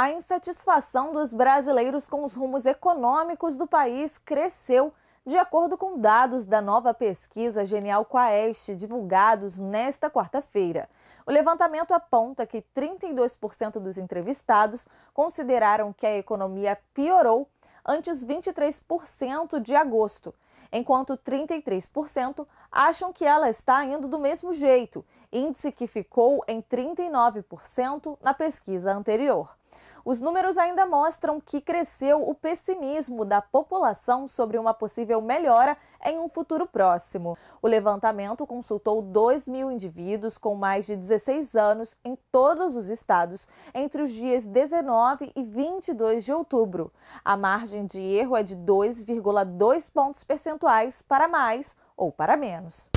A insatisfação dos brasileiros com os rumos econômicos do país cresceu, de acordo com dados da nova pesquisa Genial Quaest, divulgados nesta quarta-feira. O levantamento aponta que 32% dos entrevistados consideraram que a economia piorou antes 23% de agosto, enquanto 33% acham que ela está indo do mesmo jeito, índice que ficou em 39% na pesquisa anterior. Os números ainda mostram que cresceu o pessimismo da população sobre uma possível melhora em um futuro próximo. O levantamento consultou 2 mil indivíduos com mais de 16 anos em todos os estados entre os dias 19 e 22 de outubro. A margem de erro é de 2,2 pontos percentuais para mais ou para menos.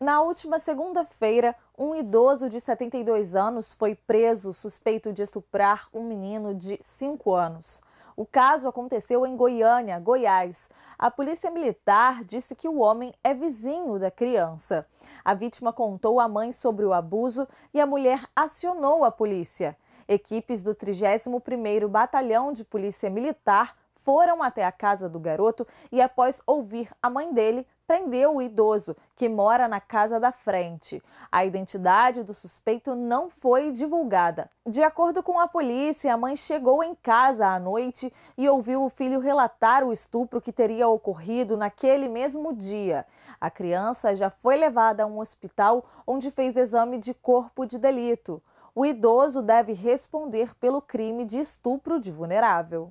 Na última segunda-feira, um idoso de 72 anos foi preso suspeito de estuprar um menino de 5 anos. O caso aconteceu em Goiânia, Goiás. A polícia militar disse que o homem é vizinho da criança. A vítima contou à mãe sobre o abuso e a mulher acionou a polícia. Equipes do 31º Batalhão de Polícia Militar foram até a casa do garoto e após ouvir a mãe dele, prendeu o idoso, que mora na casa da frente. A identidade do suspeito não foi divulgada. De acordo com a polícia, a mãe chegou em casa à noite e ouviu o filho relatar o estupro que teria ocorrido naquele mesmo dia. A criança já foi levada a um hospital onde fez exame de corpo de delito. O idoso deve responder pelo crime de estupro de vulnerável.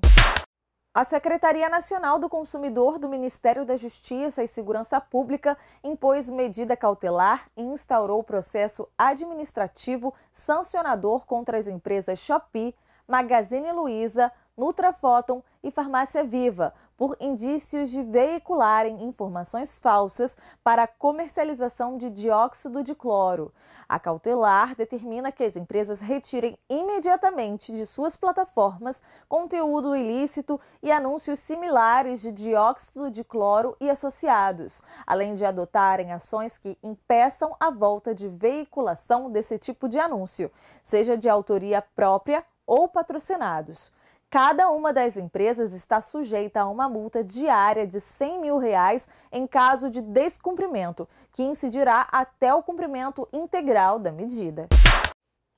A Secretaria Nacional do Consumidor do Ministério da Justiça e Segurança Pública impôs medida cautelar e instaurou processo administrativo sancionador contra as empresas Shopee, Magazine Luiza, Nutrafóton e Farmácia Viva por indícios de veicularem informações falsas para a comercialização de dióxido de cloro. A cautelar determina que as empresas retirem imediatamente de suas plataformas conteúdo ilícito e anúncios similares de dióxido de cloro e associados, além de adotarem ações que impeçam a volta de veiculação desse tipo de anúncio, seja de autoria própria ou patrocinados. Cada uma das empresas está sujeita a uma multa diária de 100 mil reais em caso de descumprimento, que incidirá até o cumprimento integral da medida.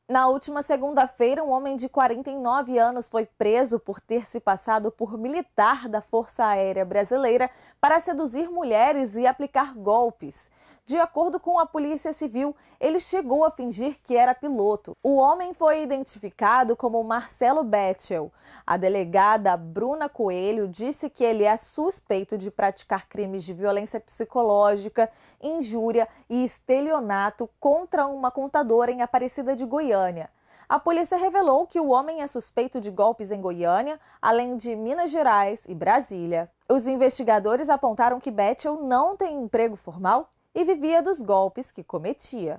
Na última segunda-feira, um homem de 49 anos foi preso por ter se passado por militar da Força Aérea Brasileira para seduzir mulheres e aplicar golpes. De acordo com a Polícia Civil, ele chegou a fingir que era piloto. O homem foi identificado como Marcelo Betchel. A delegada Bruna Coelho disse que ele é suspeito de praticar crimes de violência psicológica, injúria e estelionato contra uma contadora em Aparecida de Goiânia. A polícia revelou que o homem é suspeito de golpes em Goiânia, além de Minas Gerais e Brasília. Os investigadores apontaram que Betchel não tem emprego formal e vivia dos golpes que cometia.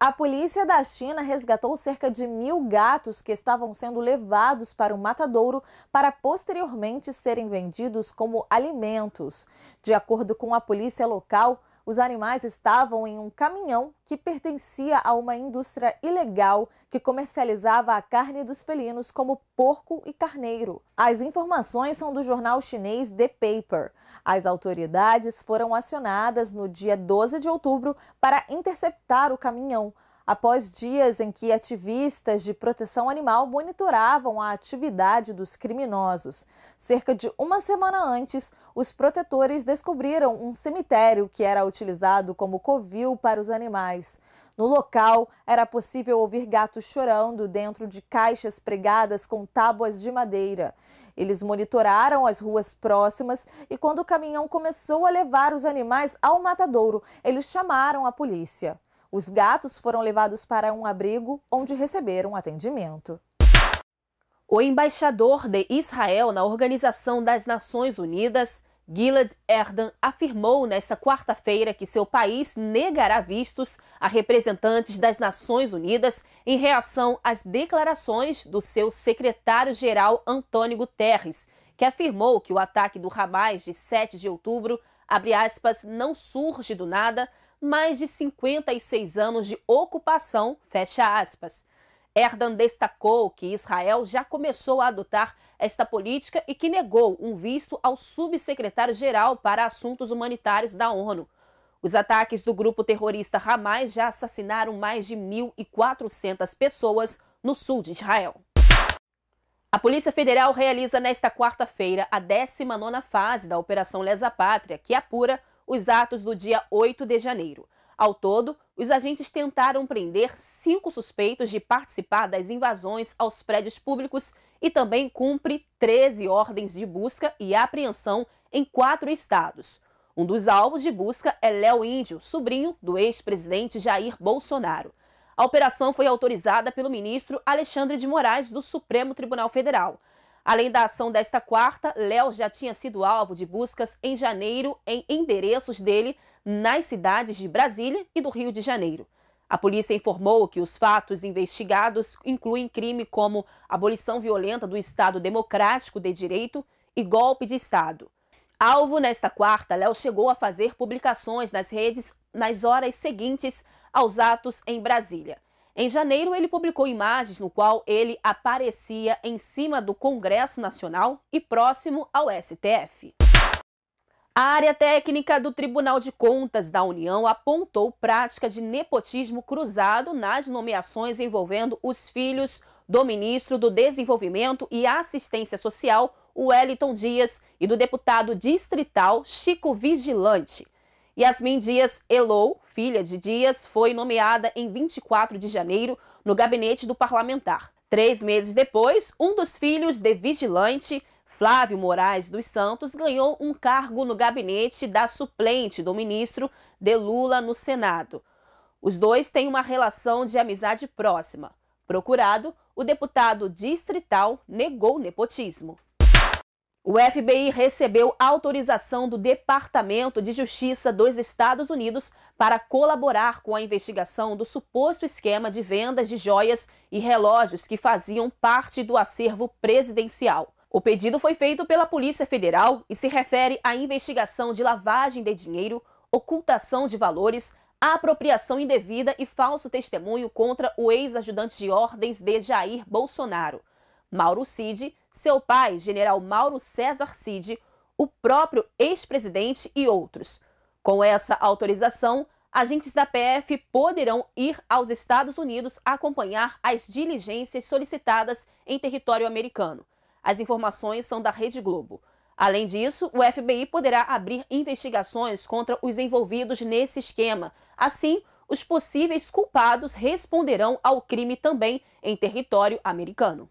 A polícia da China resgatou cerca de mil gatos que estavam sendo levados para o matadouro para posteriormente serem vendidos como alimentos. De acordo com a polícia local, os animais estavam em um caminhão que pertencia a uma indústria ilegal que comercializava a carne dos felinos como porco e carneiro. As informações são do jornal chinês The Paper. As autoridades foram acionadas no dia 12 de outubro para interceptar o caminhão após dias em que ativistas de proteção animal monitoravam a atividade dos criminosos. Cerca de uma semana antes, os protetores descobriram um cemitério que era utilizado como covil para os animais. No local, era possível ouvir gatos chorando dentro de caixas pregadas com tábuas de madeira. Eles monitoraram as ruas próximas e, quando o caminhão começou a levar os animais ao matadouro, eles chamaram a polícia. Os gatos foram levados para um abrigo onde receberam atendimento. O embaixador de Israel na Organização das Nações Unidas, Gilad Erdan, afirmou nesta quarta-feira que seu país negará vistos a representantes das Nações Unidas em reação às declarações do seu secretário-geral Antônio Guterres, que afirmou que o ataque do Hamas de 7 de outubro, aspas, não surge do nada, mais de 56 anos de ocupação, fecha aspas. Erdan destacou que Israel já começou a adotar esta política e que negou um visto ao subsecretário-geral para assuntos humanitários da ONU. Os ataques do grupo terrorista Hamas já assassinaram mais de 1.400 pessoas no sul de Israel. A Polícia Federal realiza nesta quarta-feira a 19ª fase da Operação Lesa Pátria, que apura os atos do dia 8 de janeiro. Ao todo, os agentes tentaram prender cinco suspeitos de participar das invasões aos prédios públicos e também cumpre 13 ordens de busca e apreensão em quatro estados. Um dos alvos de busca é Léo Índio, sobrinho do ex-presidente Jair Bolsonaro. A operação foi autorizada pelo ministro Alexandre de Moraes do Supremo Tribunal Federal. Além da ação desta quarta, Léo já tinha sido alvo de buscas em janeiro em endereços dele nas cidades de Brasília e do Rio de Janeiro. A polícia informou que os fatos investigados incluem crime como abolição violenta do Estado Democrático de Direito e golpe de Estado. Alvo nesta quarta, Léo chegou a fazer publicações nas redes nas horas seguintes aos atos em Brasília. Em janeiro, ele publicou imagens no qual ele aparecia em cima do Congresso Nacional e próximo ao STF. A área técnica do Tribunal de Contas da União apontou prática de nepotismo cruzado nas nomeações envolvendo os filhos do ministro do Desenvolvimento e Assistência Social, Wellington Dias, e do deputado distrital Chico Vigilante. Yasmin Dias Elou filha de Dias foi nomeada em 24 de janeiro no gabinete do parlamentar. Três meses depois, um dos filhos de vigilante, Flávio Moraes dos Santos, ganhou um cargo no gabinete da suplente do ministro de Lula no Senado. Os dois têm uma relação de amizade próxima. Procurado, o deputado distrital negou nepotismo. O FBI recebeu autorização do Departamento de Justiça dos Estados Unidos para colaborar com a investigação do suposto esquema de vendas de joias e relógios que faziam parte do acervo presidencial. O pedido foi feito pela Polícia Federal e se refere à investigação de lavagem de dinheiro, ocultação de valores, apropriação indevida e falso testemunho contra o ex-ajudante de ordens de Jair Bolsonaro. Mauro Cid seu pai, general Mauro César Cid, o próprio ex-presidente e outros. Com essa autorização, agentes da PF poderão ir aos Estados Unidos acompanhar as diligências solicitadas em território americano. As informações são da Rede Globo. Além disso, o FBI poderá abrir investigações contra os envolvidos nesse esquema. Assim, os possíveis culpados responderão ao crime também em território americano.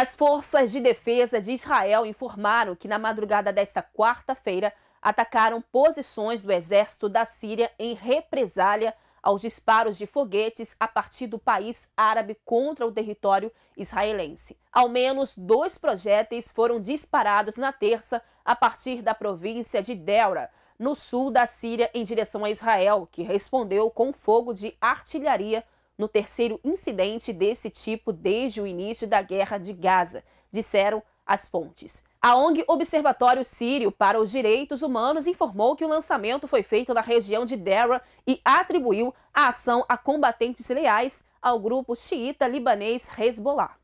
As forças de defesa de Israel informaram que na madrugada desta quarta-feira atacaram posições do exército da Síria em represália aos disparos de foguetes a partir do país árabe contra o território israelense. Ao menos dois projéteis foram disparados na terça a partir da província de Deura, no sul da Síria, em direção a Israel, que respondeu com fogo de artilharia no terceiro incidente desse tipo desde o início da guerra de Gaza, disseram as fontes. A ONG Observatório Sírio para os Direitos Humanos informou que o lançamento foi feito na região de Dera e atribuiu a ação a combatentes leais ao grupo xiita libanês Hezbollah.